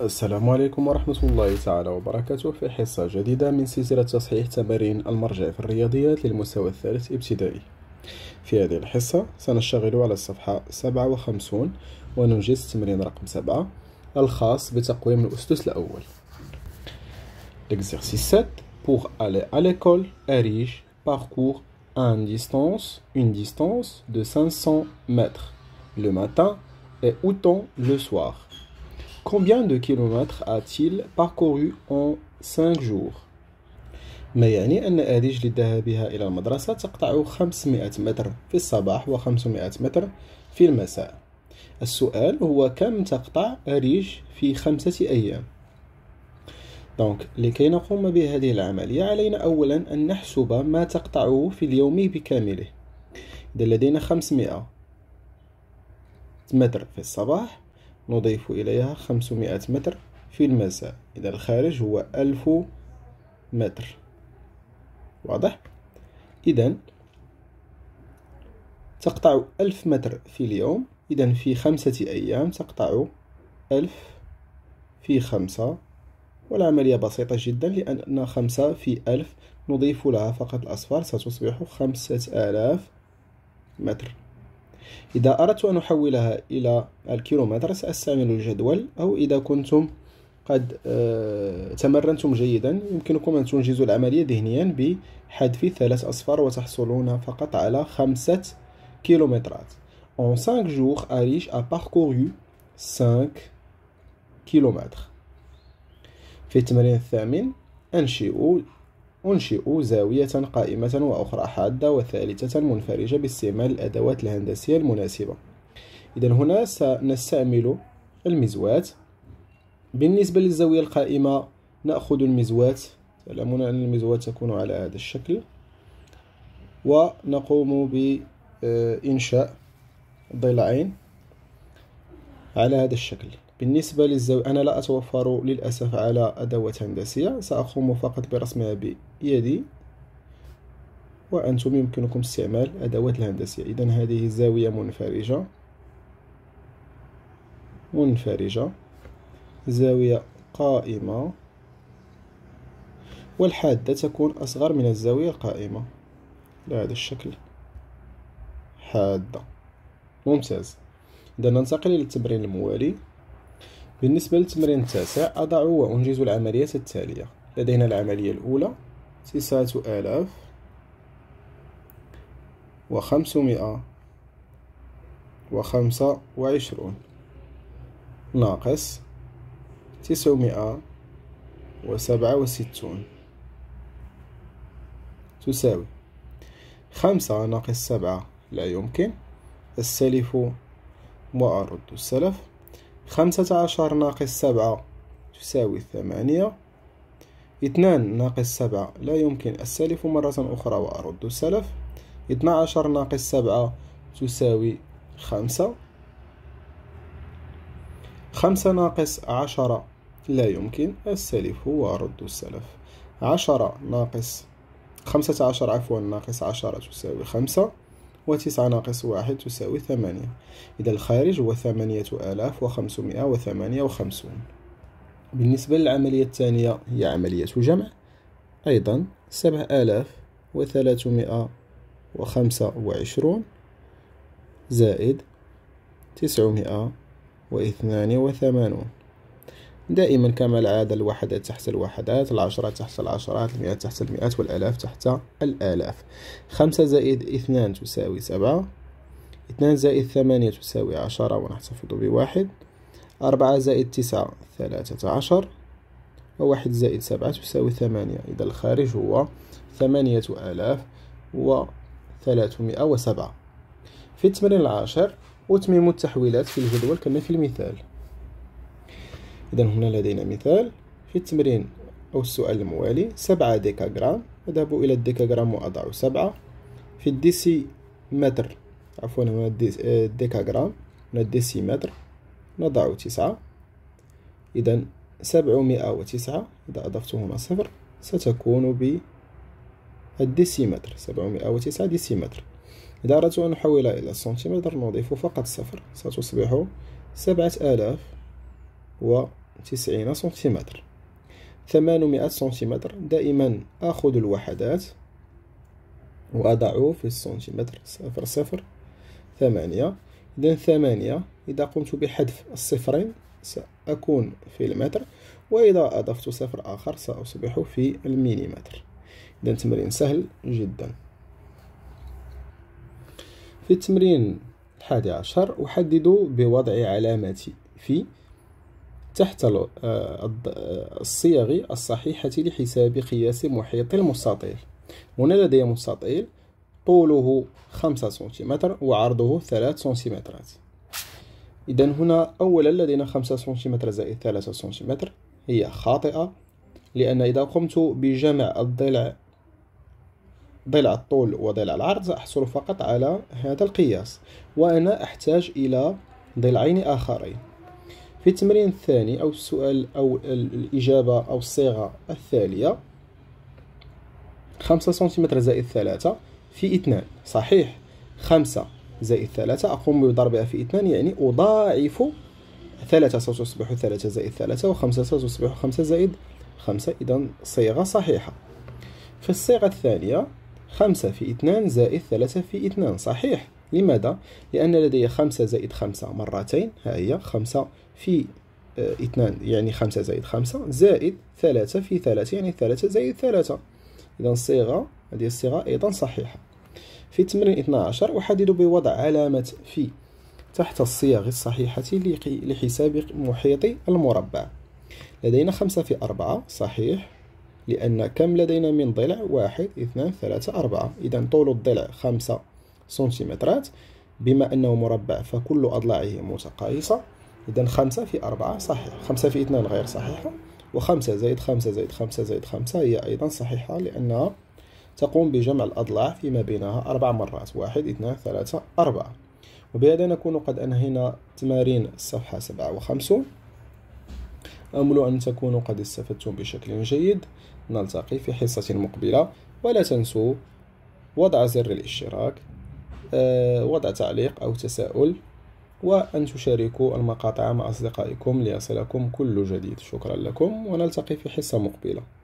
السلام عليكم ورحمة الله تعالى وبركاته في حصة جديدة من سلسلة تصحيح تمارين المرجع في الرياضيات للمستوى الثالث ابتدائي في هذه الحصة سنشتغل على الصفحة 57 وننجز تمرين رقم 7 الخاص بتقويم الأسدس الأول L'exercice 7 Pour aller à l'école, اريج parcours un distance, une distance de 500 mètres le matin et autant le soir. Combien de kilomètres a-t-il parcouru en 5 jours ما يعني أن أريج للذهاب إلى المدرسة تقطع 500 متر في الصباح و500 متر في المساء السؤال هو كم تقطع أريج في خمسة أيام دونك لكي نقوم بهذه العملية علينا أولا أن نحسب ما تقطعه في اليوم بكامله إذا لدينا 500 متر في الصباح نضيف إليها 500 متر في المساء إذا الخارج هو 1000 متر واضح إذا تقطع ألف متر في اليوم إذا في خمسة أيام تقطع ألف في خمسة والعملية بسيطة جدا لأن خمسة في ألف نضيف لها فقط الأصفار ستصبح خمسة آلاف متر إذا أردت أن أحولها إلى الكيلومتر سأستعمل الجدول أو إذا كنتم قد آه، تمرنتم جيدا يمكنكم أن تنجزوا العملية ذهنيا بحذف ثلاث أصفار وتحصلون فقط على خمسة كيلومترات En 5 jours, Arish a parcouru 5 كيلومتر في التمرين الثامن أنشئوا أنشئ زاوية قائمة وأخرى حادة وثالثة منفرجة باستعمال الأدوات الهندسية المناسبة إذا هنا سنستعمل المزواة بالنسبة للزاوية القائمة نأخذ المزواة تعلمون أن المزواة تكون على هذا الشكل ونقوم بإنشاء ضلعين على هذا الشكل بالنسبة للزاوية أنا لا أتوفر للأسف على أدوات هندسية سأقوم فقط برسمها بيدي وأنتم يمكنكم استعمال أدوات الهندسية إذا هذه زاوية منفرجة منفرجة زاوية قائمة والحادة تكون أصغر من الزاوية القائمة بهذا الشكل حادة ممتاز إذا ننتقل إلى التمرين الموالي بالنسبة للتمرين التاسع أضع وأنجز العملية التالية لدينا العملية الأولى تسعة آلاف وخمسمائة وخمسة وعشرون ناقص تسعمائة وسبعة وستون تساوي خمسة ناقص سبعة لا يمكن السلف وأرد السلف خمسة عشر ناقص سبعة تساوي ثمانية اثنان ناقص سبعة لا يمكن السلف مرة أخرى وأرد السلف اثنا عشر ناقص سبعة تساوي خمسة خمسة ناقص عشرة لا يمكن السلف وأرد السلف عشرة ناقص خمسة عشر عفوا ناقص عشرة تساوي خمسة وتسعة ناقص واحد تساوي ثمانية إذا الخارج هو ثمانية آلاف وخمسمائة وثمانية وخمسون بالنسبة للعملية الثانية هي عملية جمع أيضا سبع آلاف وثلاثمائة وخمسة وعشرون زائد تسعمائة واثنان وثمانون دائما كما العادة الواحدة تحت الواحدات العشرة تحت العشرات المئات تحت المئات والآلاف تحت الآلاف خمسة زائد اثنان تساوي سبعة اثنان زائد ثمانية تساوي عشرة ونحتفظ بواحد أربعة زائد تسعة ثلاثة عشر وواحد زائد سبعة تساوي ثمانية إذا الخارج هو ثمانية آلاف وثلاثمائة وسبعة في التمرين العاشر أتمم التحويلات في الجدول كما في المثال إذا هنا لدينا مثال في التمرين أو السؤال الموالي سبعة ديكاغرام أذهب إلى الديكاغرام وأضع سبعة في الديسي متر عفوا هنا الديكاغرام آه، هنا الديسي متر نضع تسعة إذا سبعمائة وتسعة إذا أضفت هنا صفر ستكون ب الديسيمتر سبعمائة وتسعة ديسيمتر إذا أردت أن نحولها إلى سنتيمتر نضيف فقط صفر ستصبح سبعة آلاف وتسعين سنتيمتر ثمانمائة سنتيمتر دائما أخذ الوحدات وأضع في السنتيمتر صفر صفر ثمانية إذا ثمانية إذا قمت بحذف الصفرين سأكون في المتر وإذا أضفت صفر آخر سأصبح في المليمتر إذا تمرين سهل جدا في التمرين الحادي عشر أحدد بوضع علامتي في تحت آه، آه، الصيغ الصحيحة لحساب قياس محيط المستطيل هنا لدي مستطيل طوله خمسة سنتيمتر وعرضه ثلاث سنتيمترات إذا هنا أولا لدينا خمسة سنتيمتر زائد ثلاثة سنتيمتر هي خاطئة لأن إذا قمت بجمع الضلع ضلع الطول وضلع العرض سأحصل فقط على هذا القياس وأنا أحتاج إلى ضلعين آخرين في التمرين الثاني أو السؤال أو الإجابة أو الصيغة الثانيه خمسة سنتيمتر زائد ثلاثة في اثنان صحيح خمسة زائد ثلاثة أقوم بضربها في اثنان يعني أضاعف ثلاثة ستصبح ثلاثة زائد ثلاثة وخمسة ستصبح خمسة زائد خمسة إذا صيغة صحيحة في الصيغة الثانية خمسة في اثنان زائد ثلاثة في اثنان صحيح لماذا؟ لأن لدي خمسة زائد خمسة مرتين ها هي خمسة في آه، اثنان يعني خمسة زائد خمسة زائد ثلاثة في ثلاثة يعني ثلاثة زائد ثلاثة إذا الصيغة هذه الصيغة أيضا صحيحة في التمرين 12 أحدد بوضع علامة في تحت الصيغ الصحيحة لحساب محيط المربع لدينا خمسة في أربعة صحيح لأن كم لدينا من ضلع واحد اثنان ثلاثة أربعة إذا طول الضلع خمسة سنتيمترات بما أنه مربع فكل أضلاعه متقايصة إذا خمسة في أربعة صحيح خمسة في اثنان غير صحيحة وخمسة زائد خمسة زائد خمسة زائد خمسة هي أيضا صحيحة لأنها تقوم بجمع الأضلاع فيما بينها أربع مرات واحد اثنان ثلاثة أربعة وبهذا نكون قد أنهينا تمارين الصفحة سبعة وخمسون أمل أن تكونوا قد استفدتم بشكل جيد نلتقي في حصة مقبلة ولا تنسوا وضع زر الاشتراك آه، وضع تعليق أو تساؤل وأن تشاركوا المقاطع مع أصدقائكم ليصلكم كل جديد شكرا لكم ونلتقي في حصة مقبلة